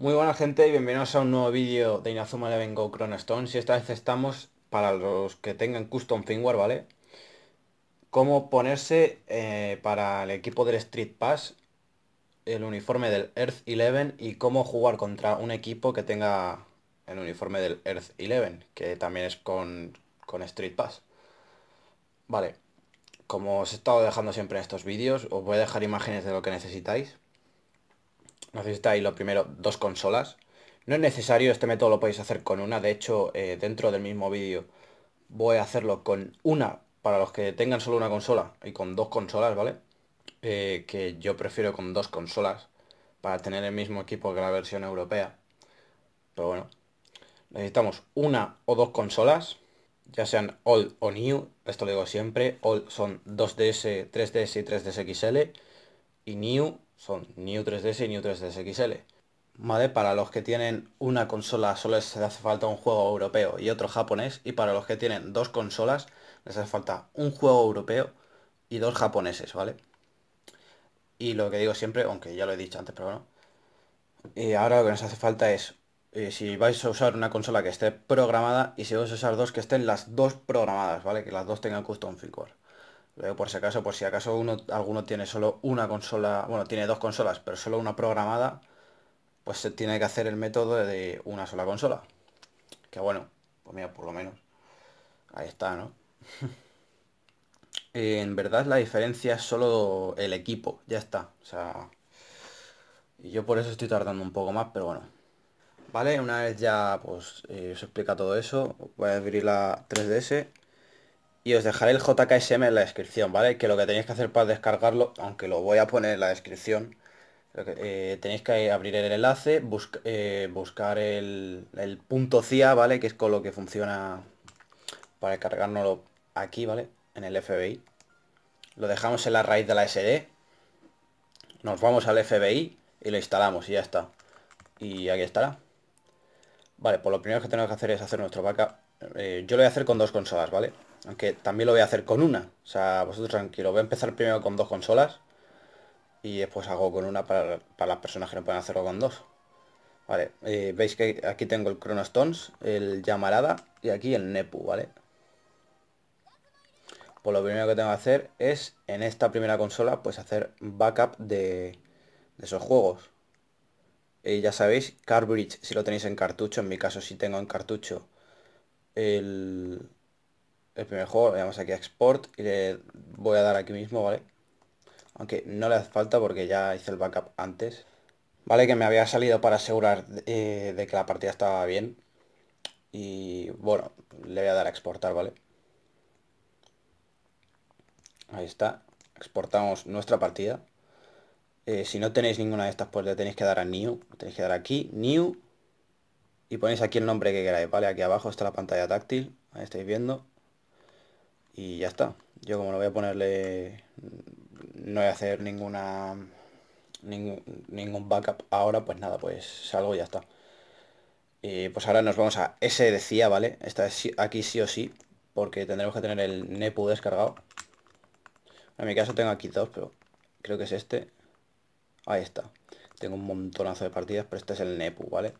Muy buena gente y bienvenidos a un nuevo vídeo de Inazuma Eleven Go stone Si esta vez estamos para los que tengan custom firmware, ¿vale? Cómo ponerse eh, para el equipo del Street Pass el uniforme del Earth 11 y cómo jugar contra un equipo que tenga el uniforme del Earth 11, que también es con, con Street Pass. Vale, como os he estado dejando siempre en estos vídeos, os voy a dejar imágenes de lo que necesitáis necesitáis lo primero dos consolas. No es necesario, este método lo podéis hacer con una, de hecho eh, dentro del mismo vídeo voy a hacerlo con una para los que tengan solo una consola y con dos consolas, ¿vale? Eh, que yo prefiero con dos consolas para tener el mismo equipo que la versión europea. Pero bueno, necesitamos una o dos consolas, ya sean old o new, esto lo digo siempre, old son 2DS, 3DS y 3DS XL, y new son New 3DS y New 3DS XL. ¿Vale? Para los que tienen una consola solo les hace falta un juego europeo y otro japonés. Y para los que tienen dos consolas les hace falta un juego europeo y dos japoneses, ¿vale? Y lo que digo siempre, aunque ya lo he dicho antes, pero bueno. Y eh, ahora lo que nos hace falta es eh, si vais a usar una consola que esté programada y si vais a usar dos que estén las dos programadas, ¿vale? Que las dos tengan custom firmware por si acaso, por si acaso uno, alguno tiene solo una consola, bueno, tiene dos consolas, pero solo una programada, pues se tiene que hacer el método de una sola consola. Que bueno, pues mira, por lo menos. Ahí está, ¿no? en verdad la diferencia es solo el equipo, ya está. O sea, y yo por eso estoy tardando un poco más, pero bueno. Vale, una vez ya pues os eh, explica todo eso, voy a abrir la 3DS y os dejaré el JKSM en la descripción, ¿vale? Que lo que tenéis que hacer para descargarlo, aunque lo voy a poner en la descripción, eh, tenéis que abrir el enlace, eh, buscar el, punto CIA, ¿vale? Que es con lo que funciona para cargárnoslo aquí, ¿vale? En el FBI. Lo dejamos en la raíz de la SD. Nos vamos al FBI y lo instalamos y ya está. Y aquí estará. Vale, pues lo primero que tenemos que hacer es hacer nuestro backup. Eh, yo lo voy a hacer con dos consolas, ¿vale? Aunque también lo voy a hacer con una. O sea, vosotros tranquilos. Voy a empezar primero con dos consolas. Y después hago con una para, las personas que no pueden hacerlo con dos. Vale, eh, veis que aquí tengo el Chrono Stones, el Yamarada y aquí el Nepu, ¿vale? Pues lo primero que tengo que hacer es, en esta primera consola, pues hacer backup de, esos juegos. Y ya sabéis, Carbridge, si lo tenéis en cartucho, en mi caso si tengo en cartucho el, el primer juego, le damos aquí a export y le voy a dar aquí mismo, ¿vale? Aunque no le hace falta porque ya hice el backup antes. Vale, que me había salido para asegurar eh, de que la partida estaba bien. Y bueno, le voy a dar a exportar, ¿vale? Ahí está. Exportamos nuestra partida. Eh, si no tenéis ninguna de estas, pues le tenéis que dar a New. tenéis que dar aquí, New. Y ponéis aquí el nombre que queráis, ¿vale? Aquí abajo está la pantalla táctil. Ahí estáis viendo y ya está. Yo como no voy a ponerle, no voy a hacer ninguna ningún, backup ahora, pues nada, pues salgo y ya está. pues ahora nos vamos a ese decía, ¿vale? Esta es aquí sí o sí, porque tendremos que tener el NEPU descargado. En mi caso tengo aquí dos, pero creo que es este. Ahí está. Tengo un montonazo de partidas, pero este es el NEPU, ¿vale?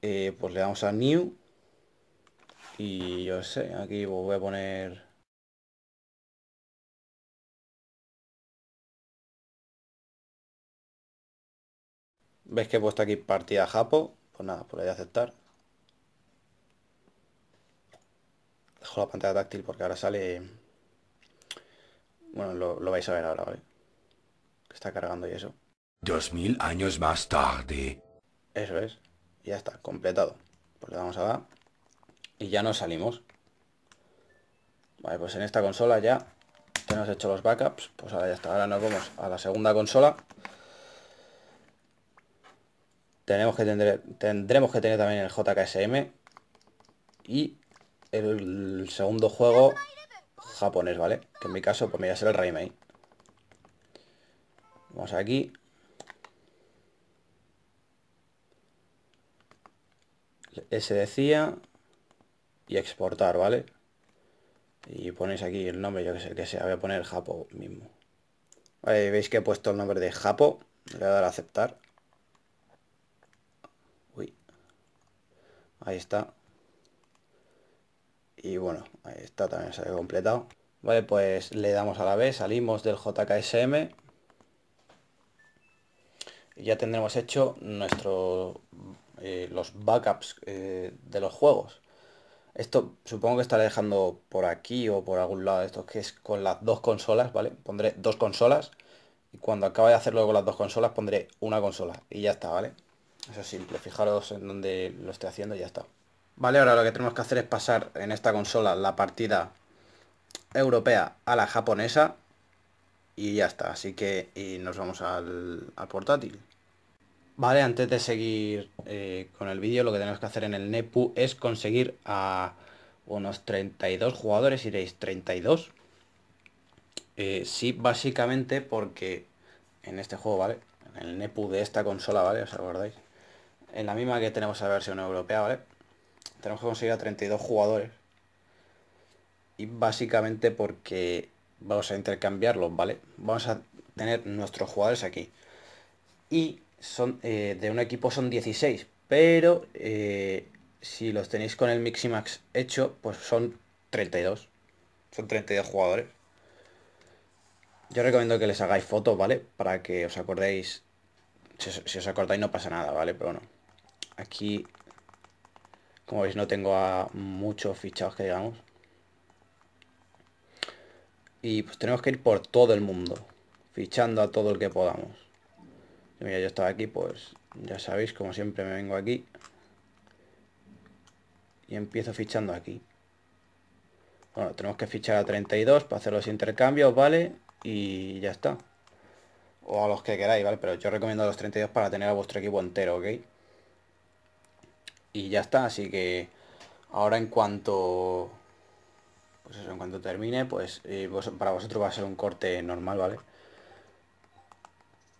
Eh, pues le damos a New y yo sé, aquí pues voy a poner... ¿Veis que he puesto aquí partida Japo? Pues nada, por pues ahí aceptar. Dejo la pantalla táctil porque ahora sale... Bueno, lo, vais a ver ahora, ¿vale? Que está cargando y eso. Dos años más tarde. Eso es. ya está, completado. Pues le damos a dar y ya nos salimos. Vale, pues en esta consola ya que hemos hecho los backups, pues ahora ya está. Ahora nos vamos a la segunda consola. Tenemos que tener, tendremos que tener también el JKSM y el, segundo juego japonés, ¿vale? Que en mi caso, pues me voy a ser el Raimei. Vamos aquí. Ese decía, y exportar, ¿vale? Y ponéis aquí el nombre, yo que sé, que sea, voy a poner Japo mismo. veis que he puesto el nombre de Japo, le voy a dar a aceptar. Uy. Ahí está. Y bueno, ahí está, también se ha completado. Vale, pues le damos a la vez salimos del JKSM. Y ya tendremos hecho nuestro, eh, los backups eh, de los juegos. Esto supongo que estaré dejando por aquí o por algún lado de estos que es con las dos consolas, ¿vale? Pondré dos consolas y cuando acabe de hacerlo con las dos consolas pondré una consola y ya está, ¿vale? Eso es simple, fijaros en donde lo estoy haciendo y ya está. Vale, ahora lo que tenemos que hacer es pasar en esta consola la partida europea a la japonesa y ya está. Así que y nos vamos al portátil. Vale, antes de seguir eh, con el vídeo, lo que tenemos que hacer en el NEPU es conseguir a unos 32 jugadores, iréis 32. Eh, sí, básicamente porque en este juego, ¿vale? En el NEPU de esta consola, ¿vale? ¿Os acordáis? En la misma que tenemos a la versión europea, ¿vale? Tenemos que conseguir a 32 jugadores. Y básicamente porque vamos a intercambiarlos, ¿vale? Vamos a tener nuestros jugadores aquí. Y son, eh, de un equipo son 16, pero eh, si los tenéis con el Miximax hecho, pues son 32. Son 32 jugadores. Yo recomiendo que les hagáis fotos, ¿vale? Para que os acordéis. Si, os acordáis no pasa nada, ¿vale? Pero bueno. Aquí, como veis, no tengo a muchos fichados que digamos. Y pues tenemos que ir por todo el mundo. Fichando a todo el que podamos yo estaba aquí, pues ya sabéis, como siempre me vengo aquí. Y empiezo fichando aquí. Bueno, tenemos que fichar a 32 para hacer los intercambios, ¿vale? Y ya está. O a los que queráis, ¿vale? Pero yo recomiendo a los 32 para tener a vuestro equipo entero, ¿ok? Y ya está, así que ahora en cuanto... Pues en cuanto termine, pues eh, para vosotros va a ser un corte normal, ¿vale? vale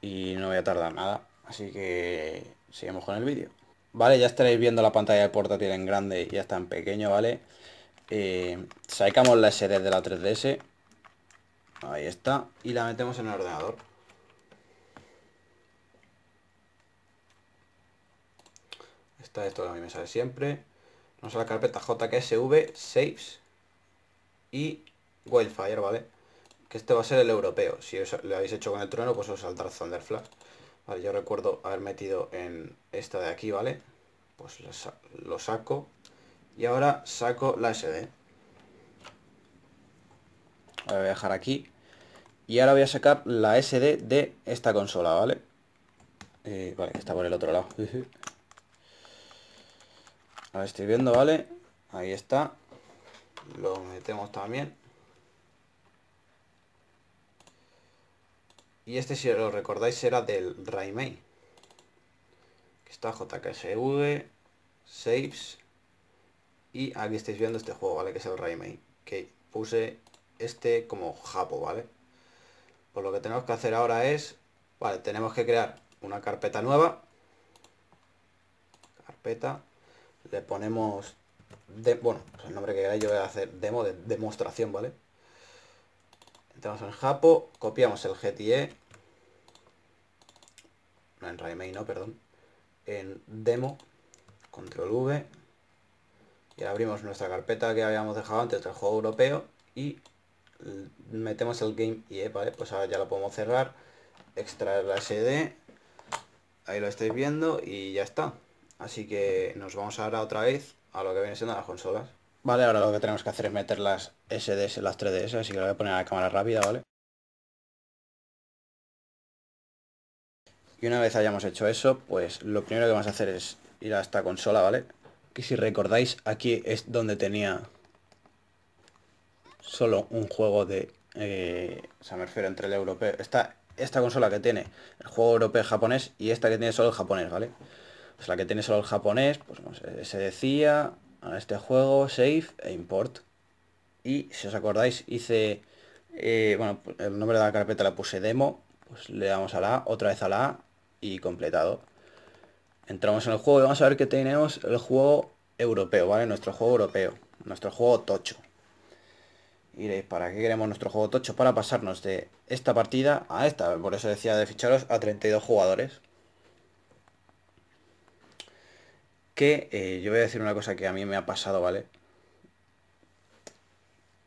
y no voy a tardar nada. Así que sigamos con el vídeo. Vale, ya estaréis viendo la pantalla de portátil en grande y ya está en pequeño, ¿vale? Eh, sacamos la SD de la 3DS. Ahí está. Y la metemos en el ordenador. está esto todo mí me sale siempre. Vamos a la carpeta JKSV, Saves y Wildfire, ¿vale? Que este va a ser el europeo. Si lo habéis hecho con el trueno, pues os saldrá Thunderflag Vale, yo recuerdo haber metido en esta de aquí, ¿vale? Pues lo saco. Y ahora saco la SD. La voy a dejar aquí. Y ahora voy a sacar la SD de esta consola, ¿vale? Eh, vale, está por el otro lado. Ahora estoy viendo, ¿vale? Ahí está. Lo metemos también. Y este, si lo recordáis, era del Raimei. Aquí está JKSV, Saves. Y aquí estáis viendo este juego, ¿vale? Que es el Raimei. Que puse este como japo, ¿vale? Pues lo que tenemos que hacer ahora es... Vale, tenemos que crear una carpeta nueva. Carpeta. Le ponemos... De, bueno, pues el nombre que yo voy a hacer demo de demostración, ¿vale? entramos en Japo, copiamos el GTE, no en RAIMEI, no, perdón, en demo, control V, y abrimos nuestra carpeta que habíamos dejado antes del juego europeo y metemos el game IE, e, ¿vale? Pues ahora ya lo podemos cerrar, extraer la SD, ahí lo estáis viendo y ya está. Así que nos vamos ahora otra vez a lo que viene siendo las consolas. Vale, ahora lo que tenemos que hacer es meter las SDS, las 3DS, así que lo voy a poner a la cámara rápida, ¿vale? Y una vez hayamos hecho eso, pues lo primero que vamos a hacer es ir a esta consola, ¿vale? Que si recordáis, aquí es donde tenía solo un juego de... Eh, entre el europeo... esta consola que tiene el juego europeo japonés y esta que tiene solo el japonés, ¿vale? Pues la que tiene solo el japonés, pues se decía, a este juego, save e import. Y si os acordáis, hice, eh, bueno, el nombre de la carpeta la puse demo, pues le damos a la otra vez a la A y completado. Entramos en el juego y vamos a ver que tenemos el juego europeo, ¿vale? Nuestro juego europeo, nuestro juego tocho. Y ¿para qué queremos nuestro juego tocho? Para pasarnos de esta partida a esta, por eso decía de ficharos a 32 jugadores. que eh, yo voy a decir una cosa que a mí me ha pasado, ¿vale?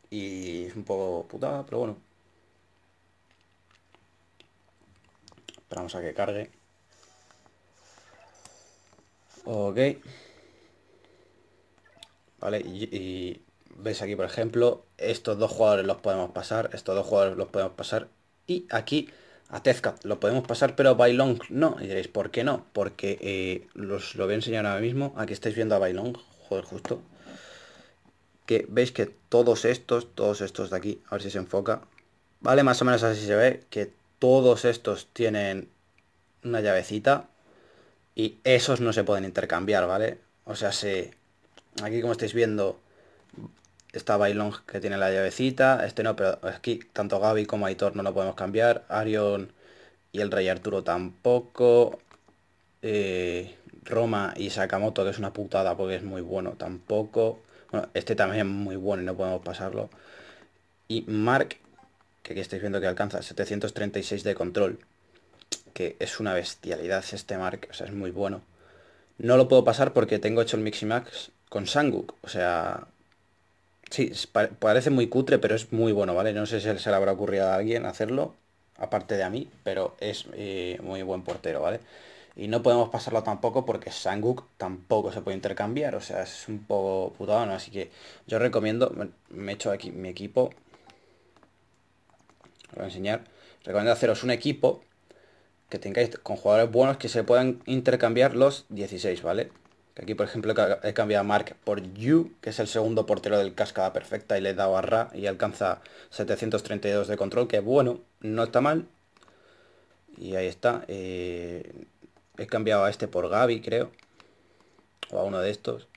Y es un poco putada, pero bueno. Esperamos a que cargue. Ok. Vale, y, veis aquí, por ejemplo, estos dos jugadores los podemos pasar, estos dos jugadores los podemos pasar. Y aquí a Tezcat lo podemos pasar, pero a Bailong no. Y diréis, ¿por qué no? Porque eh, los, lo voy a enseñar ahora mismo. Aquí estáis viendo a Bailong, joder, justo. Que veis que todos estos, todos estos de aquí, a ver si se enfoca. Vale, más o menos así se ve, que todos estos tienen una llavecita. Y esos no se pueden intercambiar, ¿vale? O sea, se... Aquí como estáis viendo Está Bailong que tiene la llavecita. Este no, pero aquí tanto Gaby como Aitor no lo podemos cambiar. Arion y el Rey Arturo tampoco. Eh, Roma y Sakamoto, que es una putada porque es muy bueno, tampoco. Bueno, este también es muy bueno y no podemos pasarlo. Y Mark, que aquí estáis viendo que alcanza 736 de control. Que es una bestialidad este Mark, o sea, es muy bueno. No lo puedo pasar porque tengo hecho el max con Sanguk. O sea, Sí, parece muy cutre, pero es muy bueno, ¿vale? No sé si se le habrá ocurrido a alguien hacerlo, aparte de a mí, pero es eh, muy buen portero, ¿vale? Y no podemos pasarlo tampoco porque Sanguk tampoco se puede intercambiar, o sea, es un poco putado, ¿no? Así que yo recomiendo, me he hecho aquí mi equipo, Lo voy a enseñar, recomiendo haceros un equipo que tengáis con jugadores buenos que se puedan intercambiar los 16, ¿vale? aquí, por ejemplo, he cambiado a Mark por Yu, que es el segundo portero del cascada perfecta, y le he dado a Ra y alcanza 732 de control, que bueno, no está mal. Y ahí está. Eh, he cambiado a este por Gabi, creo. O a uno de estos.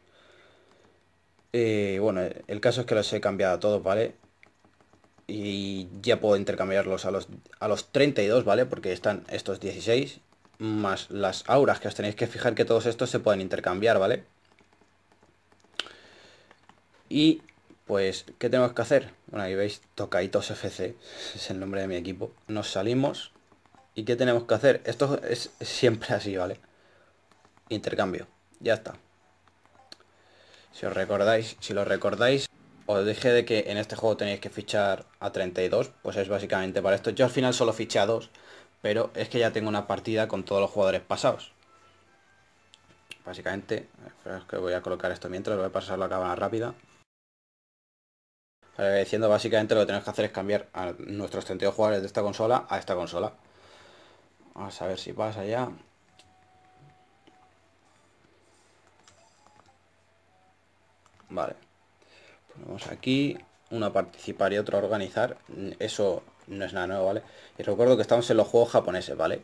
Eh, bueno, el caso es que los he cambiado a todos, ¿vale? Y ya puedo intercambiarlos a los, a los 32, ¿vale? Porque están estos 16 más las auras, que os tenéis que fijar que todos estos se pueden intercambiar, ¿vale? Y, pues, ¿qué tenemos que hacer? Bueno, ahí veis, Tocaitos FC, es el nombre de mi equipo. Nos salimos. ¿Y qué tenemos que hacer? Esto es siempre así, ¿vale? Intercambio. Ya está. Si os recordáis, si lo recordáis, os dije de que en este juego tenéis que fichar a 32, pues es básicamente para esto. Yo al final solo fiché a 2, pero es que ya tengo una partida con todos los jugadores pasados. Básicamente, es que voy a colocar esto mientras, voy a pasar la cámara rápida. diciendo básicamente lo que tenemos que hacer es cambiar a nuestros 32 jugadores de esta consola a esta consola. Vamos a ver si pasa ya. Vale. Ponemos aquí una participar y otra organizar. Eso no es nada nuevo, ¿vale? Y recuerdo que estamos en los juegos japoneses, ¿vale?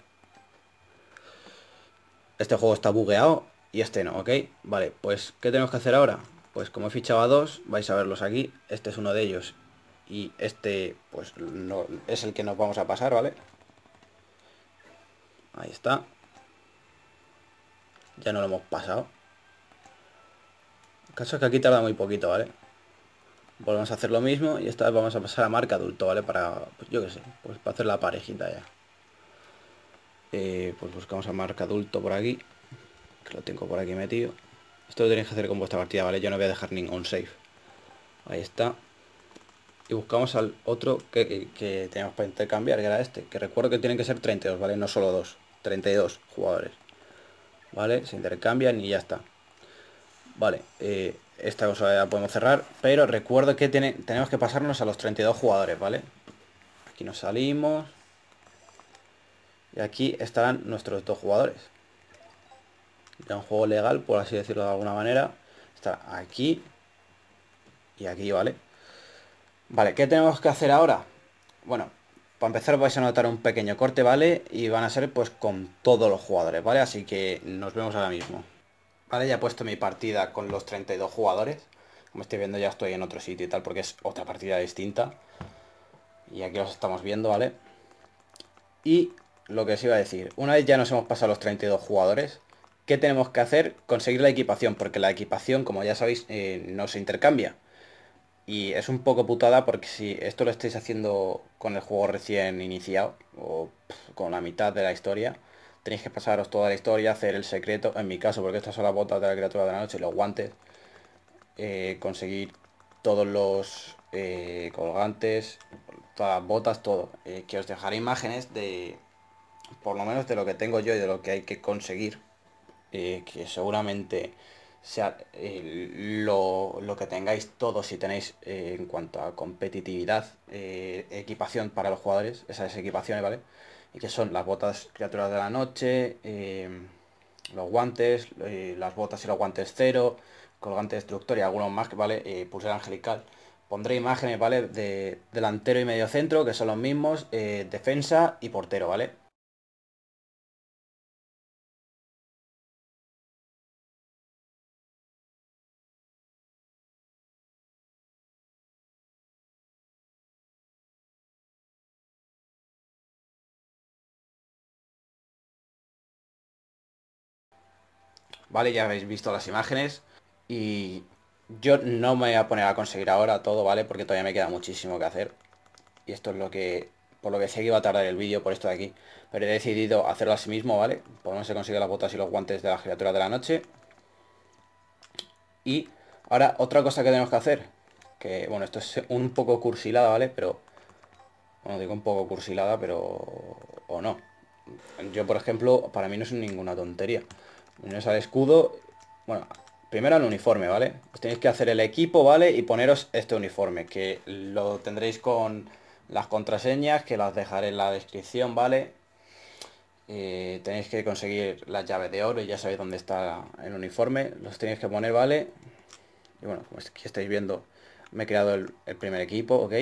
Este juego está bugueado y este no, ¿ok? Vale, pues, ¿qué tenemos que hacer ahora? Pues como he fichado a dos, vais a verlos aquí, este es uno de ellos y este, pues, no, es el que nos vamos a pasar, ¿vale? Ahí está. Ya no lo hemos pasado. El caso es que aquí tarda muy poquito, ¿vale? Volvemos a hacer lo mismo y esta vez vamos a pasar a marca adulto, ¿vale? Para, pues, yo qué sé, pues para hacer la parejita ya. Eh, pues buscamos a marca adulto por aquí, que lo tengo por aquí metido. Esto lo tenéis que hacer con vuestra partida, ¿vale? Yo no voy a dejar ningún save. Ahí está. Y buscamos al otro que, que, teníamos para intercambiar, que era este. Que recuerdo que tienen que ser 32, ¿vale? No solo dos. 32 jugadores. ¿Vale? Se intercambian y ya está. Vale. Eh, esta cosa ya podemos cerrar, pero recuerdo que tenemos que pasarnos a los 32 jugadores, ¿vale? Aquí nos salimos. Y aquí estarán nuestros dos jugadores. Ya un juego legal, por así decirlo de alguna manera. está aquí y aquí, ¿vale? Vale, ¿qué tenemos que hacer ahora? Bueno, para empezar vais a notar un pequeño corte, ¿vale? Y van a ser pues con todos los jugadores, ¿vale? Así que nos vemos ahora mismo. Vale, ya he puesto mi partida con los 32 jugadores. Como estoy viendo ya estoy en otro sitio y tal, porque es otra partida distinta. Y aquí los estamos viendo, ¿vale? Y lo que os iba a decir, una vez ya nos hemos pasado los 32 jugadores, ¿qué tenemos que hacer? Conseguir la equipación, porque la equipación, como ya sabéis, eh, no se intercambia. Y es un poco putada porque si esto lo estáis haciendo con el juego recién iniciado, o con la mitad de la historia, tenéis que pasaros toda la historia, hacer el secreto, en mi caso, porque estas son las botas de la criatura de la noche, los guantes, eh, conseguir todos los eh, colgantes, todas las botas, todo. Eh, que os dejaré imágenes de, por lo menos de lo que tengo yo y de lo que hay que conseguir, eh, que seguramente sea lo, que tengáis todos si tenéis en cuanto a competitividad, equipación para los jugadores, esas equipaciones, ¿vale? vale que son las botas criaturas de la noche, eh, los guantes, eh, las botas y los guantes cero, colgante destructor y algunos más, ¿vale? Eh, pulsera angelical. Pondré imágenes, ¿vale? De delantero y medio centro, que son los mismos, eh, defensa y portero, ¿vale? ¿vale? Ya habéis visto las imágenes y yo no me voy a poner a conseguir ahora todo, ¿vale? Porque todavía me queda muchísimo que hacer y esto es lo que por lo que sé que iba a tardar el vídeo por esto de aquí pero he decidido hacerlo así mismo, ¿vale? Por no se consigue las botas y los guantes de la criatura de la noche y ahora otra cosa que tenemos que hacer que, bueno, esto es un poco cursilada, ¿vale? pero bueno, digo un poco cursilada, pero o no yo, por ejemplo, para mí no es ninguna tontería al escudo. Bueno, primero el uniforme, ¿vale? Os tenéis que hacer el equipo, ¿vale? Y poneros este uniforme, que lo tendréis con las contraseñas, que las dejaré en la descripción, ¿vale? Eh, tenéis que conseguir la llave de oro y ya sabéis dónde está el uniforme. Los tenéis que poner, ¿vale? Y bueno, como pues aquí estáis viendo, me he creado el, el primer equipo, ¿ok?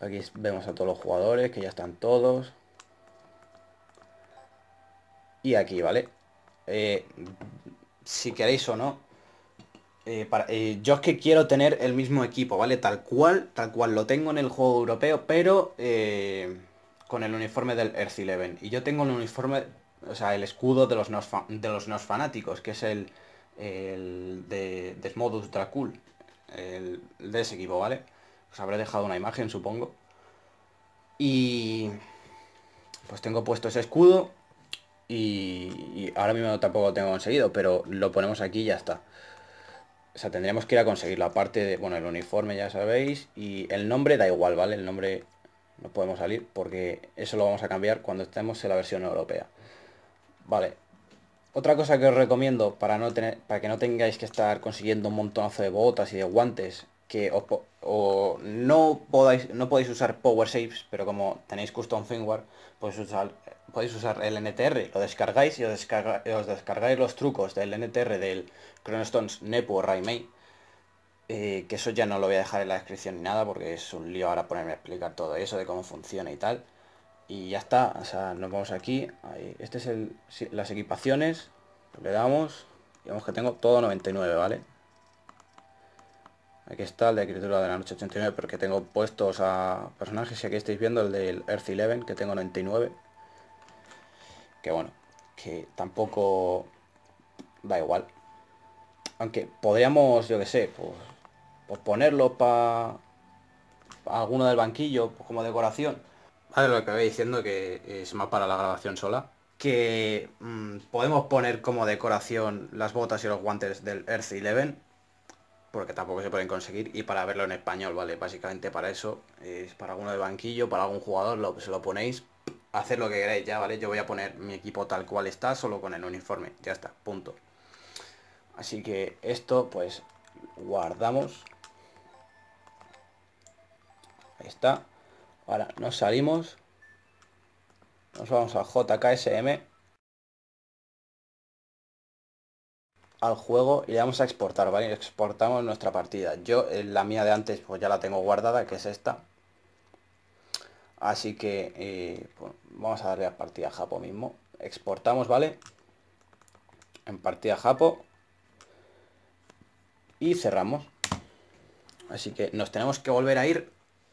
Aquí vemos a todos los jugadores, que ya están todos y aquí, ¿vale? Eh, si queréis o no. Eh, eh, yo es que quiero tener el mismo equipo, ¿vale? Tal cual, tal cual lo tengo en el juego europeo, pero con el uniforme del Earth Eleven. Y yo tengo el uniforme, o sea, el escudo de los Nos, de los nos Fanáticos, que es el, el de, Modus Dracul, el de ese equipo, ¿vale? Os habré dejado una imagen, supongo. Y pues tengo puesto ese escudo y, ahora mismo tampoco lo tengo conseguido, pero lo ponemos aquí y ya está. O sea, tendríamos que ir a conseguir la parte de, bueno, el uniforme ya sabéis, y el nombre da igual, ¿vale? El nombre no podemos salir porque eso lo vamos a cambiar cuando estemos en la versión europea. Vale. Otra cosa que os recomiendo para, no tener, para que no tengáis que estar consiguiendo un montonazo de botas y de guantes que no podáis no podéis usar power saves pero como tenéis custom firmware pues usar podéis usar el NTR, lo descargáis y os, descarga, os descargáis los trucos del NTR del Chronostones, Nepu o Raimei. Eh, que eso ya no lo voy a dejar en la descripción ni nada porque es un lío ahora ponerme a explicar todo eso de cómo funciona y tal. Y ya está, o sea, nos vamos aquí. Ahí. Este es el, las equipaciones. Le damos. Y vemos que tengo todo 99, ¿vale? Aquí está el de criatura de la noche 89 porque tengo puestos a personajes y aquí estáis viendo el del Earth 11 que tengo 99. Que bueno, que tampoco da igual. Aunque podríamos, yo que sé, pues, pues ponerlo para alguno del banquillo pues como decoración. Vale, lo que voy diciendo que es más para la grabación sola. Que mm, podemos poner como decoración las botas y los guantes del Earth 11. Porque tampoco se pueden conseguir. Y para verlo en español, ¿vale? Básicamente para eso. Es para alguno del banquillo, para algún jugador, lo, se lo ponéis hacer lo que queráis ya, ¿vale? Yo voy a poner mi equipo tal cual está, solo con el uniforme, ya está, punto. Así que esto, pues, guardamos. Ahí está. Ahora nos salimos. Nos vamos al JKSM. Al juego y le vamos a exportar, ¿vale? Exportamos nuestra partida. Yo, eh, la mía de antes, pues ya la tengo guardada, que es esta. Así que eh, pues, vamos a darle a partida Japo mismo. Exportamos, ¿vale? En partida Japo. Y cerramos. Así que nos tenemos que volver a ir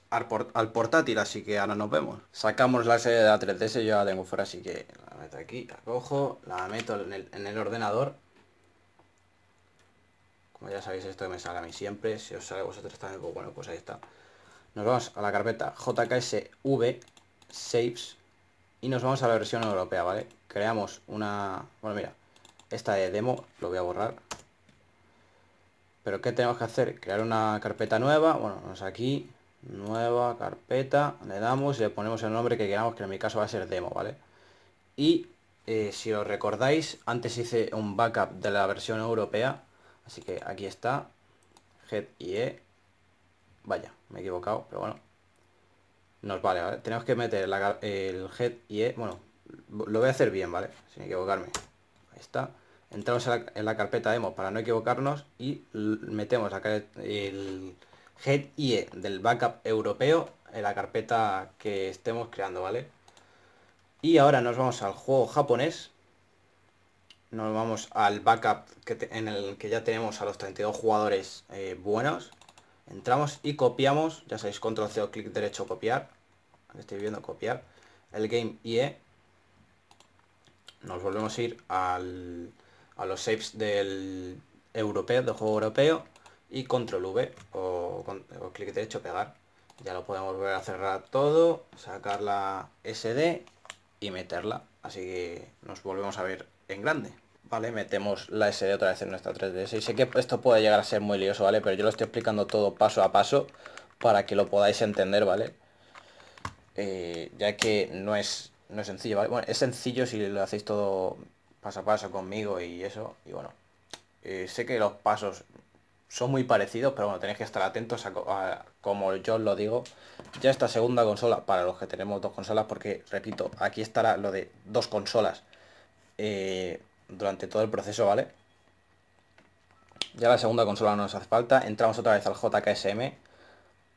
al, portátil, así que ahora nos vemos. Sacamos la serie de la 3DS, yo la tengo fuera, así que la meto aquí, la cojo, la meto en el, ordenador. Como ya sabéis, esto me sale a mí siempre. Si os sale vosotros también, pues bueno, pues ahí está. Nos vamos a la carpeta jksv saves y nos vamos a la versión europea, ¿vale? Creamos una... Bueno, mira, esta de demo lo voy a borrar. Pero ¿qué tenemos que hacer? Crear una carpeta nueva. Bueno, vamos aquí, nueva carpeta, le damos y le ponemos el nombre que queramos, que en mi caso va a ser demo, ¿vale? Y eh, si os recordáis, antes hice un backup de la versión europea, así que aquí está, head y Vaya, me he equivocado, pero bueno. Nos vale, ¿vale? Tenemos que meter el head y e, Bueno, lo voy a hacer bien, ¿vale? Sin equivocarme. Ahí está. Entramos en la, carpeta demo para no equivocarnos y metemos acá el head IE del backup europeo en la carpeta que estemos creando, ¿vale? Y ahora nos vamos al juego japonés. Nos vamos al backup que en el que ya tenemos a los 32 jugadores eh, buenos entramos y copiamos, ya sabéis, control C o clic derecho copiar, estoy viendo copiar, el game IE, nos volvemos a ir a los saves del europeo, del juego europeo, y control V o, o clic derecho pegar. Ya lo podemos volver a cerrar todo, sacar la SD y meterla. Así que nos volvemos a ver en grande. Vale, metemos la SD otra vez en nuestra 3DS. Y sé que esto puede llegar a ser muy lioso, ¿vale? Pero yo lo estoy explicando todo paso a paso para que lo podáis entender, ¿vale? Eh, ya que no es, sencillo, ¿vale? Bueno, es sencillo si lo hacéis todo paso a paso conmigo y eso. Y bueno, eh, sé que los pasos son muy parecidos, pero bueno, tenéis que estar atentos a, como yo os lo digo. Ya esta segunda consola, para los que tenemos dos consolas, porque, repito, aquí estará lo de dos consolas. Eh, durante todo el proceso, ¿vale? Ya la segunda consola no nos hace falta. Entramos otra vez al JKSM,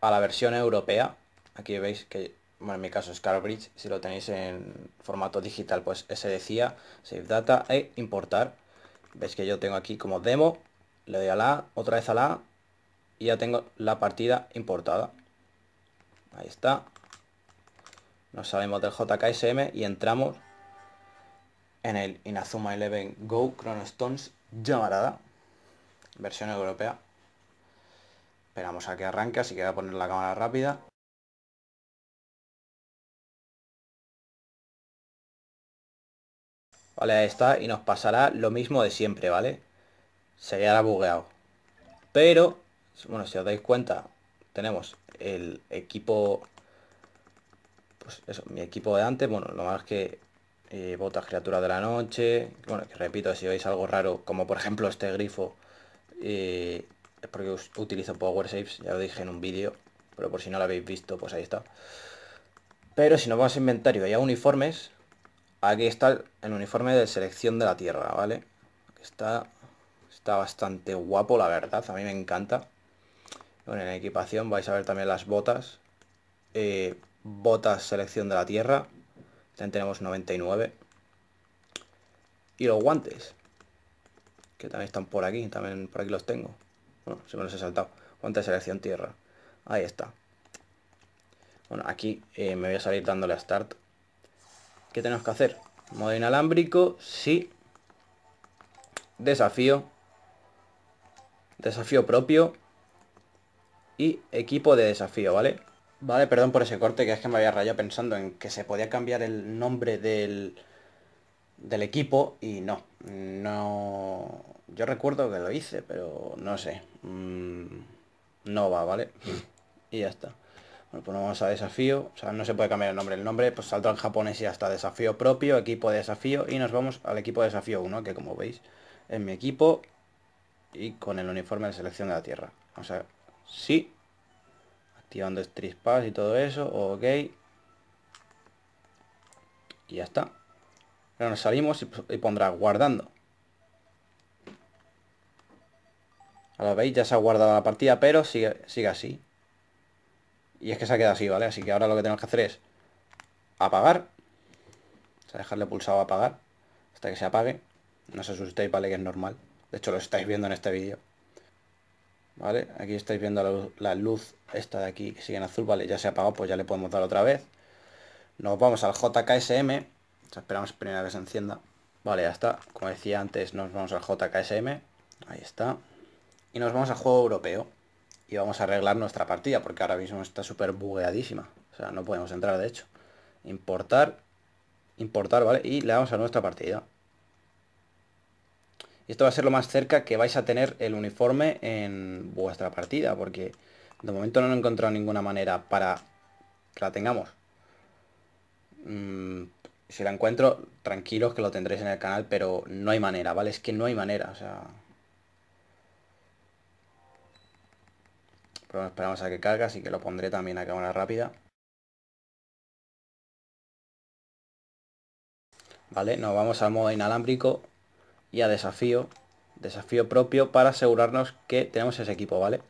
a la versión europea. Aquí veis que, en mi caso es Carbridge. Si lo tenéis en formato digital, pues ese decía Save Data e importar. Veis que yo tengo aquí como demo, le doy a la, otra vez a la, y ya tengo la partida importada. Ahí está. Nos salimos del JKSM y entramos en el Inazuma Eleven Go Chronostones Stones llamarada, versión europea. Esperamos a que arranque, así que voy a poner la cámara rápida. Vale, ahí está, y nos pasará lo mismo de siempre, ¿vale? Se quedará bugueado. Pero, bueno, si os dais cuenta, tenemos el equipo... Pues eso, mi equipo de antes, bueno, lo más que botas criatura de la noche. Bueno, que repito, si veis algo raro, como por ejemplo este grifo, es porque utilizo Power Saves, ya lo dije en un vídeo, pero por si no lo habéis visto, pues ahí está. Pero si nos vamos a inventario y a uniformes, aquí está el uniforme de selección de la tierra, ¿vale? Está, está bastante guapo, la verdad, a mí me encanta. Bueno, en equipación vais a ver también las botas. Eh, botas selección de la tierra. También tenemos 99. Y los guantes. Que también están por aquí. También por aquí los tengo. Bueno, se me los he saltado. Guantes de selección tierra. Ahí está. Bueno, aquí eh, me voy a salir dándole a Start. ¿Qué tenemos que hacer? Modo inalámbrico, sí. Desafío. Desafío propio. Y equipo de desafío, ¿vale? Vale, perdón por ese corte, que es que me había rayado pensando en que se podía cambiar el nombre del, equipo y no, no... Yo recuerdo que lo hice, pero no sé. Mm, no va, ¿vale? y ya está. Bueno, pues vamos a desafío. O sea, no se puede cambiar el nombre. El nombre pues salto en japonés y hasta Desafío propio, equipo de desafío. Y nos vamos al equipo de desafío 1, que como veis es mi equipo. Y con el uniforme de selección de la tierra. O sea, sí activando Pass y todo eso, ok. Y ya está. Ahora nos salimos y, pondrá guardando. Ahora veis, ya se ha guardado la partida, pero sigue, sigue así. Y es que se ha quedado así, ¿vale? Así que ahora lo que tenemos que hacer es apagar. O dejarle pulsado apagar hasta que se apague. No se asustéis, ¿vale? Que es normal. De hecho, lo estáis viendo en este vídeo. Vale, aquí estáis viendo la luz, esta de aquí que sigue en azul, vale, ya se ha apagado, pues ya le podemos dar otra vez. Nos vamos al JKSM, esperamos primero que se encienda. Vale, ya está, como decía antes, nos vamos al JKSM, ahí está. Y nos vamos al juego europeo y vamos a arreglar nuestra partida, porque ahora mismo está súper bugueadísima, o sea, no podemos entrar de hecho. Importar, importar, ¿vale? Y le damos a nuestra partida. Y esto va a ser lo más cerca que vais a tener el uniforme en vuestra partida, porque de momento no he encontrado ninguna manera para que la tengamos. Mm, si la encuentro, tranquilos que lo tendréis en el canal, pero no hay manera, ¿vale? Es que no hay manera, o sea... Pero esperamos a que cargue, así que lo pondré también a cámara rápida. Vale, nos vamos al modo inalámbrico y a desafío, desafío propio para asegurarnos que tenemos ese equipo, ¿vale?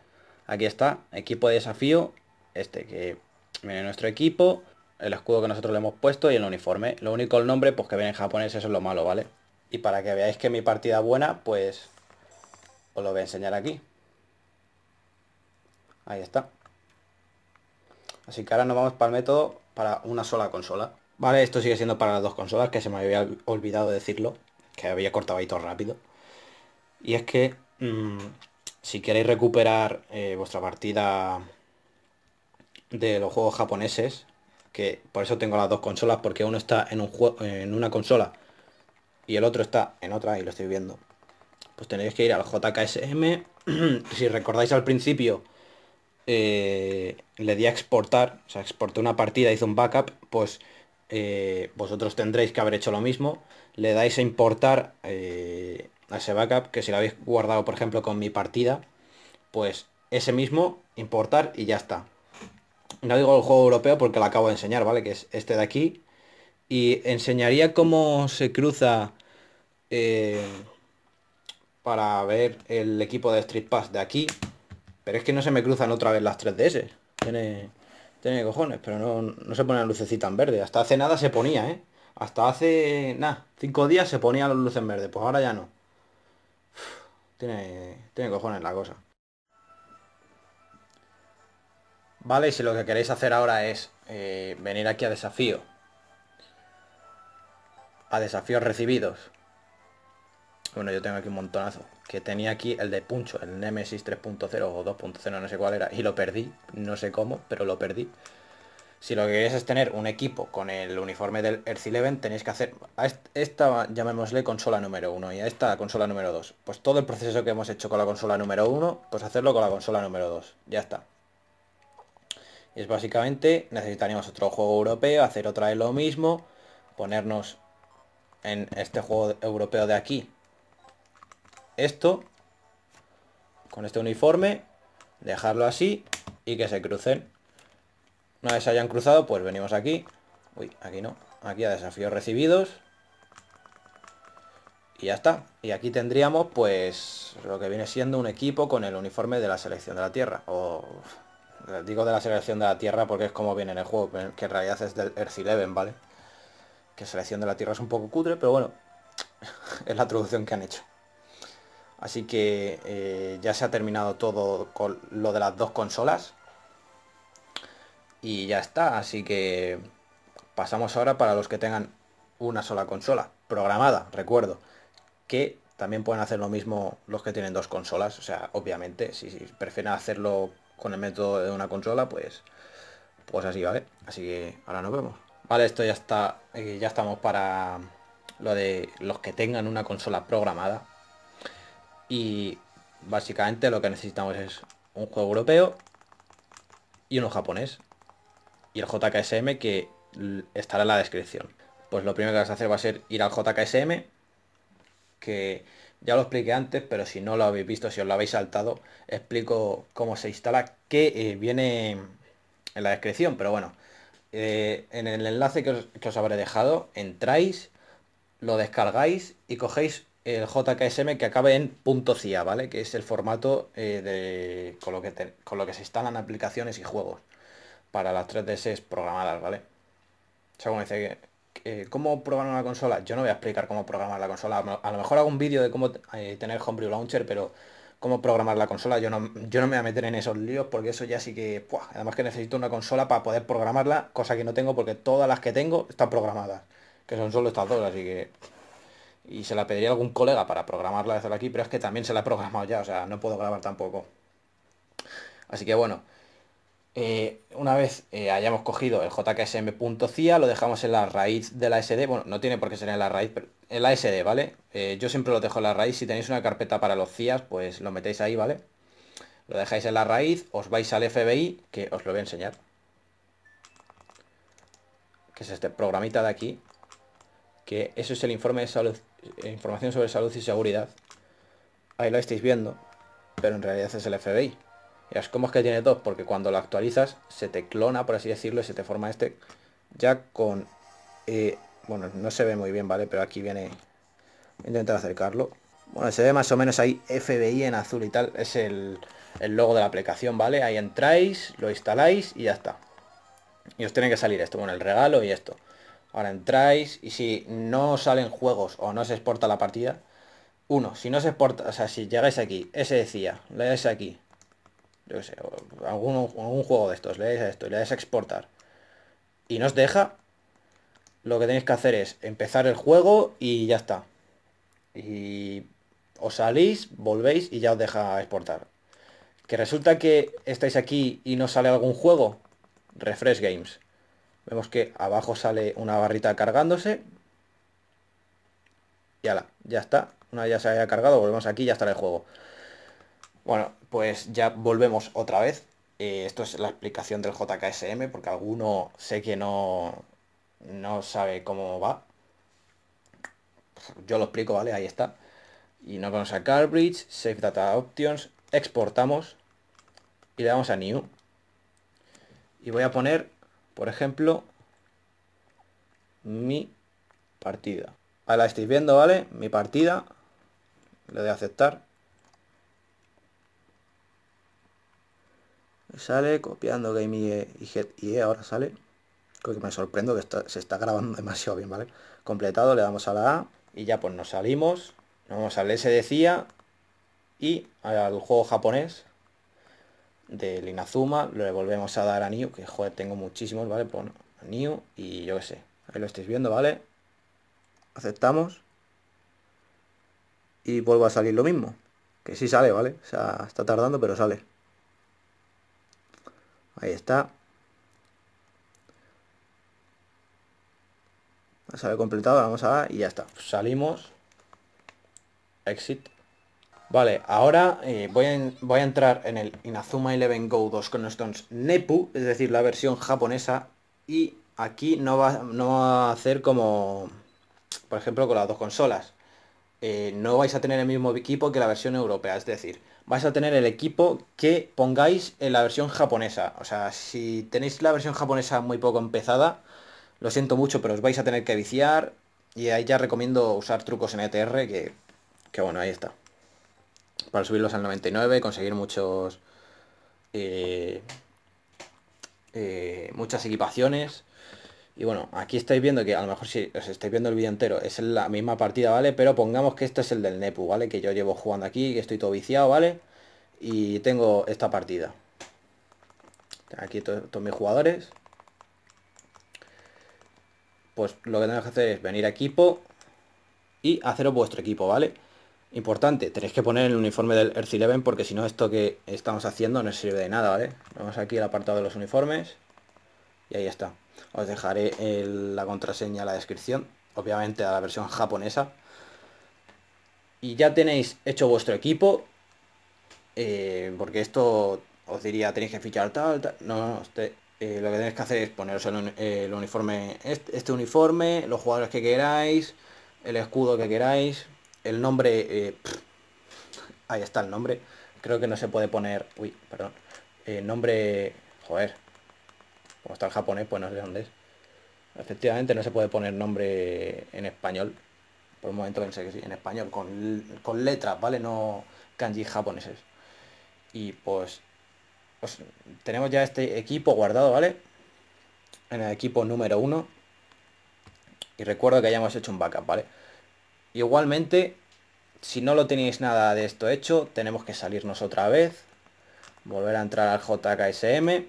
Aquí está, equipo de desafío, este que viene nuestro equipo, el escudo que nosotros le hemos puesto y el uniforme. Lo único el nombre, pues que viene en japonés, eso es lo malo, ¿vale? Y para que veáis que mi partida buena, pues os lo voy a enseñar aquí. Ahí está. Así que ahora nos vamos para el método para una sola consola. Vale, esto sigue siendo para las dos consolas, que se me había olvidado decirlo que había cortado ahí todo rápido. Y es que mm, si queréis recuperar eh, vuestra partida de los juegos japoneses, que por eso tengo las dos consolas, porque uno está en, un juego, en una consola y el otro está en otra, y lo estoy viendo, pues tenéis que ir al JKSM. si recordáis al principio, eh, le di a exportar, o sea, exporté una partida, hice un backup, pues eh, vosotros tendréis que haber hecho lo mismo. Le dais a importar eh, a ese backup, que si lo habéis guardado, por ejemplo, con mi partida, pues ese mismo, importar y ya está. No digo el juego europeo porque lo acabo de enseñar, ¿vale? Que es este de aquí. Y enseñaría cómo se cruza eh, para ver el equipo de Street Pass de aquí. Pero es que no se me cruzan otra vez las 3DS. Tiene... Tiene cojones, pero no, no se pone la lucecita en verde. Hasta hace nada se ponía, ¿eh? Hasta hace, nada, cinco días se ponía la luces en verde. Pues ahora ya no. tiene, cojones la cosa. Vale, y si lo que queréis hacer ahora es eh, venir aquí a desafío. A desafíos recibidos. Bueno, yo tengo aquí un montonazo. Que tenía aquí el de Puncho, el Nemesis 3.0 o 2.0, no sé cuál era. Y lo perdí, no sé cómo, pero lo perdí. Si lo que queréis es tener un equipo con el uniforme del Earth Eleven, tenéis que hacer a esta, llamémosle consola número 1 y a esta consola número 2. Pues todo el proceso que hemos hecho con la consola número 1, pues hacerlo con la consola número 2. Ya está. Y es básicamente, necesitaríamos otro juego europeo, hacer otra vez lo mismo, ponernos en este juego europeo de aquí, esto con este uniforme, dejarlo así y que se crucen. Una vez se hayan cruzado, pues venimos aquí. Uy, aquí no. Aquí a desafíos recibidos. Y ya está. Y aquí tendríamos, pues, lo que viene siendo un equipo con el uniforme de la selección de la Tierra. O digo de la selección de la Tierra porque es como viene en el juego, que en realidad es del Earth ¿vale? Que selección de la Tierra es un poco cutre, pero bueno, es la traducción que han hecho. Así que eh, ya se ha terminado todo con lo de las dos consolas. Y ya está, así que pasamos ahora para los que tengan una sola consola programada, recuerdo, que también pueden hacer lo mismo los que tienen dos consolas, o sea, obviamente, si, prefieren hacerlo con el método de una consola, pues pues así, ¿vale? Así que ahora nos vemos. Vale, esto ya está, eh, ya estamos para lo de los que tengan una consola programada, y básicamente lo que necesitamos es un juego europeo y uno japonés. Y el JKSM que estará en la descripción. Pues lo primero que vas a hacer va a ser ir al JKSM, que ya lo expliqué antes, pero si no lo habéis visto, si os lo habéis saltado, explico cómo se instala, que eh, viene en la descripción, pero bueno, eh, en el enlace que os, que os habré dejado, entráis, lo descargáis y cogéis el JKSM que acabe en .cia, ¿vale? Que es el formato eh, de, con, lo que con lo que se instalan aplicaciones y juegos para las 3DS programadas, ¿vale? dice, eh, ¿cómo programar una consola? Yo no voy a explicar cómo programar la consola. A lo mejor hago un vídeo de cómo eh, tener Homebrew Launcher, pero cómo programar la consola, yo no, yo no me voy a meter en esos líos porque eso ya sí que... Además que necesito una consola para poder programarla, cosa que no tengo porque todas las que tengo están programadas, que son solo estas dos, así que y se la pediría algún colega para programarla desde aquí, pero es que también se la ha programado ya, o sea, no puedo grabar tampoco. Así que bueno, eh, una vez eh, hayamos cogido el jksm.cia, lo dejamos en la raíz de la SD, bueno, no tiene por qué ser en la raíz, pero en la SD, ¿vale? Eh, yo siempre lo dejo en la raíz, si tenéis una carpeta para los CIAs, pues lo metéis ahí, ¿vale? Lo dejáis en la raíz, os vais al FBI, que os lo voy a enseñar. Que es este programita de aquí, que eso es el informe de salud información sobre salud y seguridad. Ahí la estáis viendo, pero en realidad es el FBI. Y como es que tiene dos, porque cuando lo actualizas se te clona, por así decirlo, y se te forma este ya con... Eh, bueno, no se ve muy bien, ¿vale? Pero aquí viene... intentar acercarlo. Bueno, se ve más o menos ahí FBI en azul y tal. Es el, el logo de la aplicación, ¿vale? Ahí entráis, lo instaláis y ya está. Y os tiene que salir esto. Bueno, el regalo y esto. Ahora entráis y si no salen juegos o no se exporta la partida, uno, si no se exporta, o sea, si llegáis aquí, ese decía, le dais aquí, yo qué sé, algún, juego de estos, le a esto, le dais a exportar, y no os deja, lo que tenéis que hacer es empezar el juego y ya está. Y os salís, volvéis y ya os deja exportar. Que resulta que estáis aquí y no sale algún juego, refresh games. Vemos que abajo sale una barrita cargándose. Y ala, ya está. Una vez ya se haya cargado, volvemos aquí y ya está el juego. Bueno, pues ya volvemos otra vez. Eh, esto es la explicación del JKSM, porque alguno sé que no, no sabe cómo va. Yo lo explico, ¿vale? Ahí está. Y nos vamos a Carbridge, Save Data Options, exportamos y le damos a New. Y voy a poner por ejemplo, mi partida. Ahí la estáis viendo, ¿vale? Mi partida. Le doy a aceptar. sale copiando Game IE, e, ahora sale. Creo que me sorprendo que se está grabando demasiado bien, ¿vale? Completado, le damos a la A y ya pues nos salimos. Nos vamos al S decía y al juego japonés del Inazuma, le volvemos a dar a New, que joder, tengo muchísimos, ¿vale? Pues New y yo qué sé. Ahí lo estáis viendo, ¿vale? Aceptamos. Y vuelvo a salir lo mismo. Que sí sale, ¿vale? O sea, está tardando, pero sale. Ahí está. Sale completado, vamos a y ya está. Salimos. Exit. Vale, ahora eh, voy, a, entrar en el Inazuma Eleven Go 2 con Stones Nepu, es decir, la versión japonesa, y aquí no va, no a hacer como, por ejemplo, con las dos consolas. Eh, no vais a tener el mismo equipo que la versión europea, es decir, vais a tener el equipo que pongáis en la versión japonesa. O sea, si tenéis la versión japonesa muy poco empezada, lo siento mucho, pero os vais a tener que viciar, y ahí ya recomiendo usar trucos en ETR, que bueno, ahí está para subirlos al 99 conseguir muchos... Eh, eh, muchas equipaciones. Y bueno, aquí estáis viendo que a lo mejor si os estáis viendo el vídeo entero es la misma partida, ¿vale? Pero pongamos que este es el del Nepu, ¿vale? Que yo llevo jugando aquí, que estoy todo viciado, ¿vale? Y tengo esta partida. Aquí todos mis jugadores. Pues lo que tenéis que hacer es venir a equipo y haceros vuestro equipo, ¿vale? Importante, tenéis que poner el uniforme del Earth 11 porque si no esto que estamos haciendo no sirve de nada, ¿vale? Vamos aquí al apartado de los uniformes y ahí está. Os dejaré la contraseña en la descripción, obviamente a la versión japonesa. Y ya tenéis hecho vuestro equipo, eh, porque esto os diría tenéis que fichar tal, tal. No, usted, eh, lo que tenéis que hacer es poneros el, uniforme, este, este uniforme, los jugadores que queráis, el escudo que queráis, el nombre... Eh, ahí está el nombre. Creo que no se puede poner... Uy, perdón. Eh, nombre... Joder. Como está el japonés, pues no sé dónde es. Efectivamente no se puede poner nombre en español. Por un momento pensé que sí, en español, con, letras, ¿vale? No kanji japoneses. Y pues, pues tenemos ya este equipo guardado, ¿vale? En el equipo número uno. Y recuerdo que hayamos hecho un backup, ¿vale? Igualmente, si no lo tenéis nada de esto hecho, tenemos que salirnos otra vez. Volver a entrar al JKSM.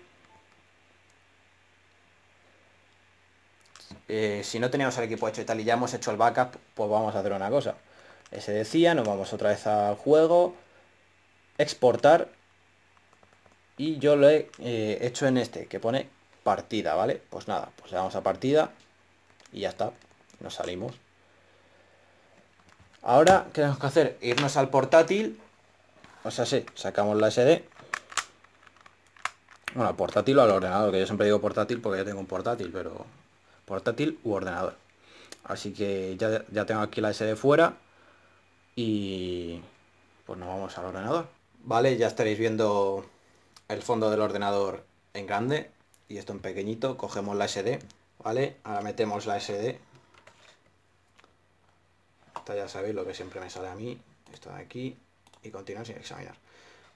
Eh, si no teníamos el equipo hecho y tal y ya hemos hecho el backup, pues vamos a hacer una cosa. Ese decía, nos vamos otra vez al juego, exportar y yo lo he eh, hecho en este que pone partida, ¿vale? Pues nada, pues le damos a partida y ya está, nos salimos. Ahora, ¿qué tenemos que hacer? Irnos al portátil. O sea, sí, sacamos la SD. Bueno, portátil o al ordenador, que yo siempre digo portátil porque yo tengo un portátil, pero portátil u ordenador. Así que ya, ya tengo aquí la SD fuera y pues nos vamos al ordenador. Vale, ya estaréis viendo el fondo del ordenador en grande y esto en pequeñito. Cogemos la SD, ¿vale? Ahora metemos la SD ya sabéis lo que siempre me sale a mí. Esto de aquí. Y continuar sin examinar.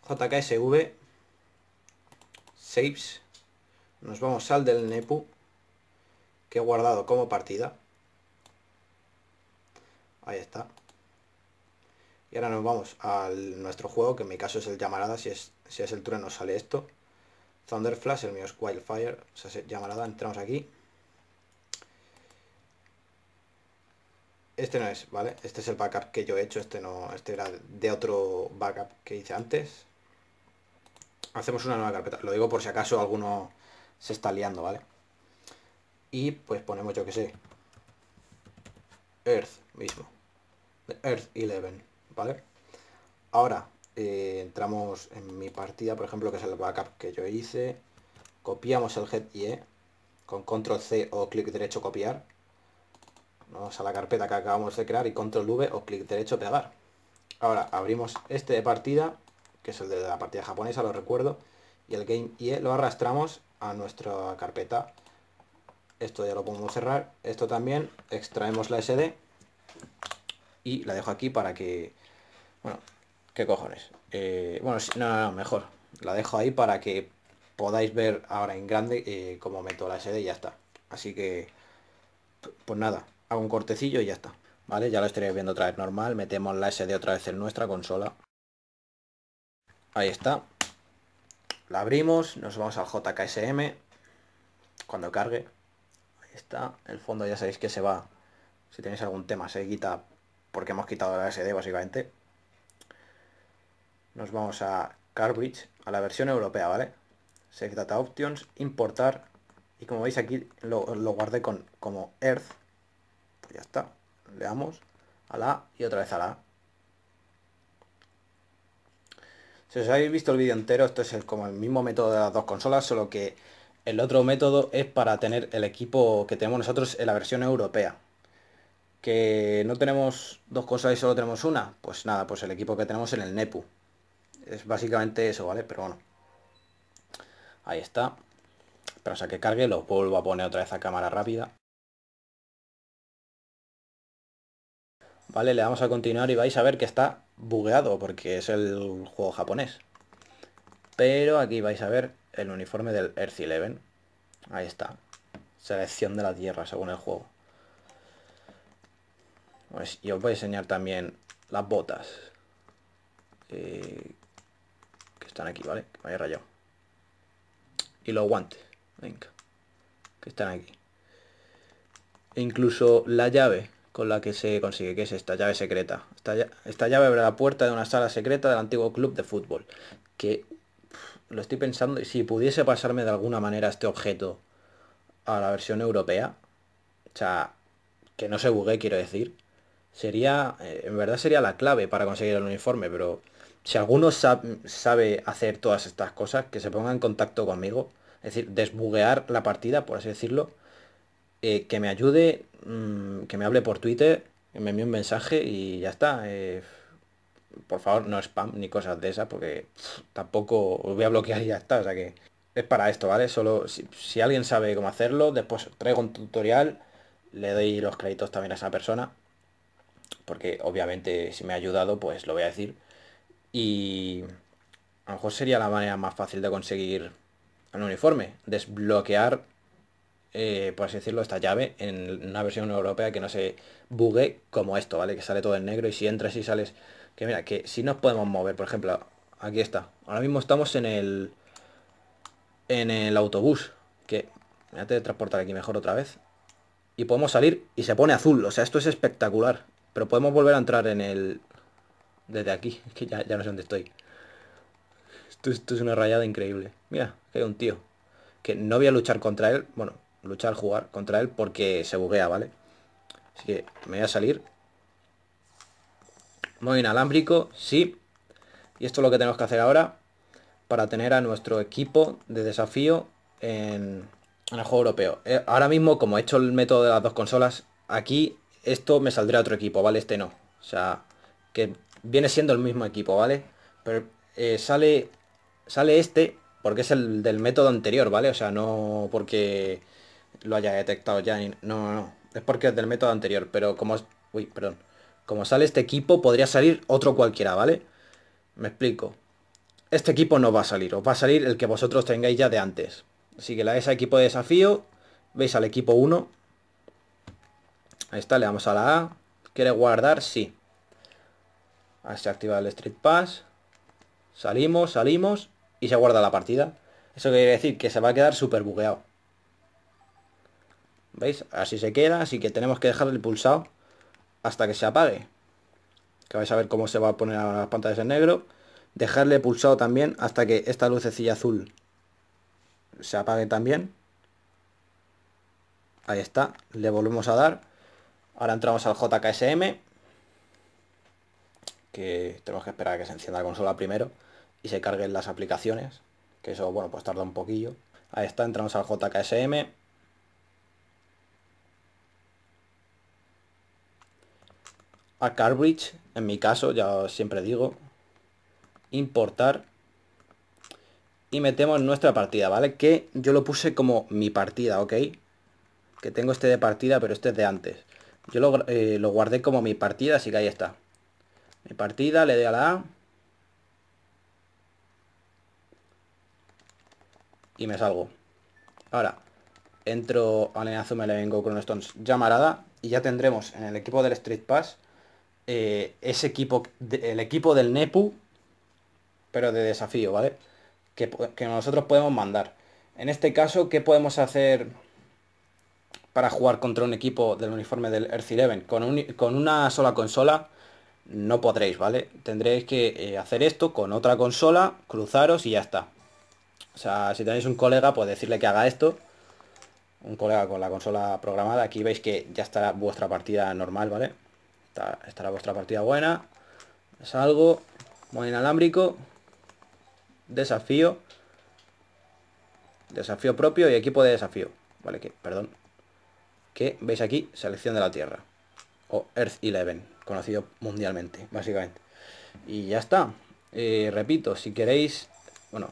JKSV. Saves. Nos vamos al del Nepu. Que he guardado como partida. Ahí está. Y ahora nos vamos al nuestro juego, que en mi caso es el Llamarada. Si es, si es el trueno sale esto. Thunderflash, el mío es Wildfire. O sea, Llamarada, entramos aquí. Este no es, ¿vale? Este es el backup que yo he hecho, este no, este era de otro backup que hice antes. Hacemos una nueva carpeta, lo digo por si acaso alguno se está liando, ¿vale? Y pues ponemos, yo que sé, Earth mismo. Earth 11, ¿vale? Ahora eh, entramos en mi partida, por ejemplo, que es el backup que yo hice. Copiamos el head y con control C o clic derecho copiar vamos a la carpeta que acabamos de crear y control V o clic derecho pegar. Ahora abrimos este de partida, que es el de la partida japonesa, lo recuerdo, y el game IE lo arrastramos a nuestra carpeta. Esto ya lo podemos cerrar, esto también, extraemos la SD y la dejo aquí para que... Bueno, ¿qué cojones? Eh, bueno, no, no, mejor, la dejo ahí para que podáis ver ahora en grande eh, cómo meto la SD y ya está. Así que, pues nada, hago un cortecillo y ya está. ¿Vale? Ya lo estaréis viendo otra vez normal. Metemos la SD otra vez en nuestra consola. Ahí está. La abrimos, nos vamos al JKSM. Cuando cargue. Ahí está. El fondo ya sabéis que se va. Si tenéis algún tema, se quita porque hemos quitado la SD básicamente. Nos vamos a Carbridge, a la versión europea, ¿vale? Save Data Options, importar. Y como veis aquí lo, lo guardé con, como Earth, ya está. Le damos a la y otra vez a la. Si os habéis visto el vídeo entero, esto es el, como el mismo método de las dos consolas, solo que el otro método es para tener el equipo que tenemos nosotros en la versión europea. Que no tenemos dos cosas y solo tenemos una. Pues nada, pues el equipo que tenemos en el NEPU. Es básicamente eso, ¿vale? Pero bueno. Ahí está. para a que cargue, lo vuelvo a poner otra vez a cámara rápida. Vale, le vamos a continuar y vais a ver que está bugueado porque es el juego japonés. Pero aquí vais a ver el uniforme del Earth 11. Ahí está. Selección de la Tierra según el juego. Pues, y os voy a enseñar también las botas. Eh, que están aquí, ¿vale? Que me haya rayado. Y los guantes. Venga. Que están aquí. E incluso la llave con la que se consigue, que es esta llave secreta. Esta, llave abre la puerta de una sala secreta del antiguo club de fútbol. Que lo estoy pensando, y si pudiese pasarme de alguna manera este objeto a la versión europea, o sea, que no se bugue, quiero decir, sería, eh, en verdad sería la clave para conseguir el uniforme, pero si alguno sabe hacer todas estas cosas, que se ponga en contacto conmigo, es decir, desbuguear la partida, por así decirlo, eh, que me ayude, mm, que me hable por Twitter, que me envíe un mensaje y ya está. Eh, por favor, no spam ni cosas de esas, porque tampoco os voy a bloquear y ya está. O sea que es para esto, ¿vale? Solo si, alguien sabe cómo hacerlo, después traigo un tutorial, le doy los créditos también a esa persona, porque obviamente si me ha ayudado, pues lo voy a decir. Y a lo mejor sería la manera más fácil de conseguir Un uniforme, desbloquear eh, por así decirlo, esta llave en una versión europea que no se bugue como esto, ¿vale? Que sale todo en negro y si entras y sales... Que mira, que si nos podemos mover, por ejemplo, aquí está. Ahora mismo estamos en el... En el autobús, que... Me voy a transportar aquí mejor otra vez. Y podemos salir y se pone azul. O sea, esto es espectacular. Pero podemos volver a entrar en el... Desde aquí, que ya, ya no sé dónde estoy. Esto, es una rayada increíble. Mira, que hay un tío. Que no voy a luchar contra él. Bueno, luchar, jugar contra él porque se buguea, ¿vale? Así que me voy a salir. Modo inalámbrico, sí. Y esto es lo que tenemos que hacer ahora para tener a nuestro equipo de desafío en, el juego europeo. Eh, ahora mismo, como he hecho el método de las dos consolas, aquí esto me saldrá otro equipo, ¿vale? Este no. O sea, que viene siendo el mismo equipo, ¿vale? Pero eh, sale, sale este porque es el del método anterior, ¿vale? O sea, no porque lo haya detectado ya. No, no, no. Es porque es del método anterior, pero como... Uy, perdón. Como sale este equipo, podría salir otro cualquiera, ¿vale? Me explico. Este equipo no va a salir, os va a salir el que vosotros tengáis ya de antes. Así que la es a equipo de desafío, veis al equipo 1. Ahí está, le damos a la A. ¿Quiere guardar? Sí. se activa el Street Pass. Salimos, salimos y se guarda la partida. Eso quiere decir que se va a quedar súper bugueado. ¿Veis? Así se queda, así que tenemos que dejarle pulsado hasta que se apague. Que vais a ver cómo se va a poner las pantallas en negro. Dejarle pulsado también hasta que esta lucecilla azul se apague también. Ahí está, le volvemos a dar. Ahora entramos al JKSM, que tenemos que esperar a que se encienda la consola primero y se carguen las aplicaciones, que eso, bueno, pues tarda un poquillo. Ahí está, entramos al JKSM, a Carbridge, en mi caso, ya siempre digo, importar y metemos nuestra partida, ¿vale? Que yo lo puse como mi partida, ¿ok? Que tengo este de partida, pero este es de antes. Yo lo, eh, guardé como mi partida, así que ahí está. Mi partida, le doy a la A. Y me salgo. Ahora, entro a la me le vengo con los stones llamarada. Y ya tendremos en el equipo del Street Pass eh, ese equipo, el equipo del NEPU, pero de desafío, ¿vale? Que, nosotros podemos mandar. En este caso, ¿qué podemos hacer para jugar contra un equipo del uniforme del Earth 11 Con, una sola consola no podréis, ¿vale? Tendréis que eh, hacer esto con otra consola, cruzaros y ya está. O sea, si tenéis un colega, pues decirle que haga esto. Un colega con la consola programada. Aquí veis que ya estará vuestra partida normal, ¿vale? estará vuestra partida buena. Salgo. Modo inalámbrico. Desafío. Desafío propio y equipo de desafío. Vale, que, perdón. Que veis aquí, selección de la Tierra. O Earth Eleven, conocido mundialmente, básicamente. Y ya está. Eh, repito, si queréis... Bueno,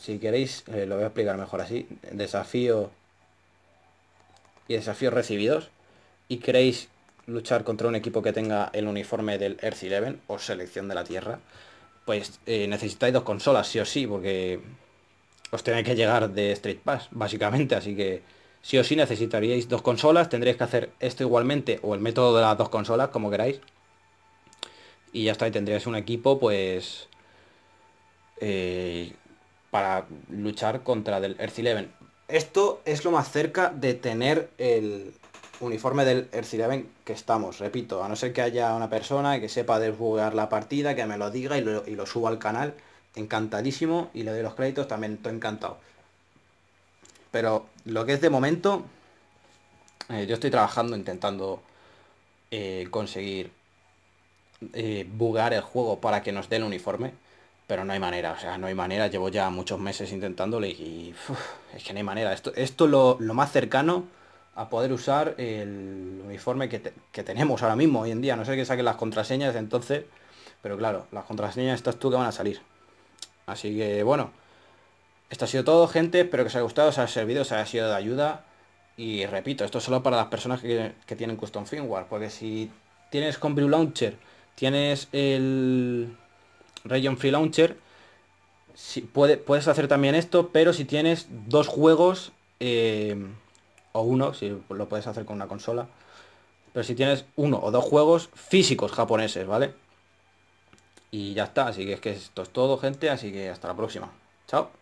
si queréis, eh, lo voy a explicar mejor así. Desafío y desafíos recibidos. Y queréis luchar contra un equipo que tenga el uniforme del Earth 11 o selección de la Tierra, pues eh, necesitáis dos consolas, sí o sí, porque os tenéis que llegar de Street Pass, básicamente, así que sí o sí necesitaríais dos consolas, tendréis que hacer esto igualmente, o el método de las dos consolas, como queráis. Y ya está, y tendríais un equipo, pues... Eh, para luchar contra el Earth 11. Esto es lo más cerca de tener el, uniforme del Earth que estamos, repito, a no ser que haya una persona que sepa desbugar la partida, que me lo diga y lo, suba al canal, encantadísimo, y le doy los créditos, también estoy encantado. Pero lo que es de momento, eh, yo estoy trabajando intentando eh, conseguir eh, bugar el juego para que nos dé el uniforme, pero no hay manera, o sea, no hay manera, llevo ya muchos meses intentándole y, es que no hay manera, esto, esto lo, lo más cercano a poder usar el uniforme que, tenemos ahora mismo, hoy en día, no sé que saquen las contraseñas entonces, pero claro, las contraseñas estas tú que van a salir. Así que bueno, esto ha sido todo gente, espero que os haya gustado, os haya servido, os haya sido de ayuda. Y repito, esto es solo para las personas que, tienen Custom Firmware, porque si tienes blue Launcher, tienes el Region Free Launcher, si puedes hacer también esto, pero si tienes dos juegos... Eh, uno, si lo puedes hacer con una consola. Pero si tienes uno o dos juegos físicos japoneses, ¿vale? Y ya está, así que es que esto es todo, gente, así que hasta la próxima. Chao.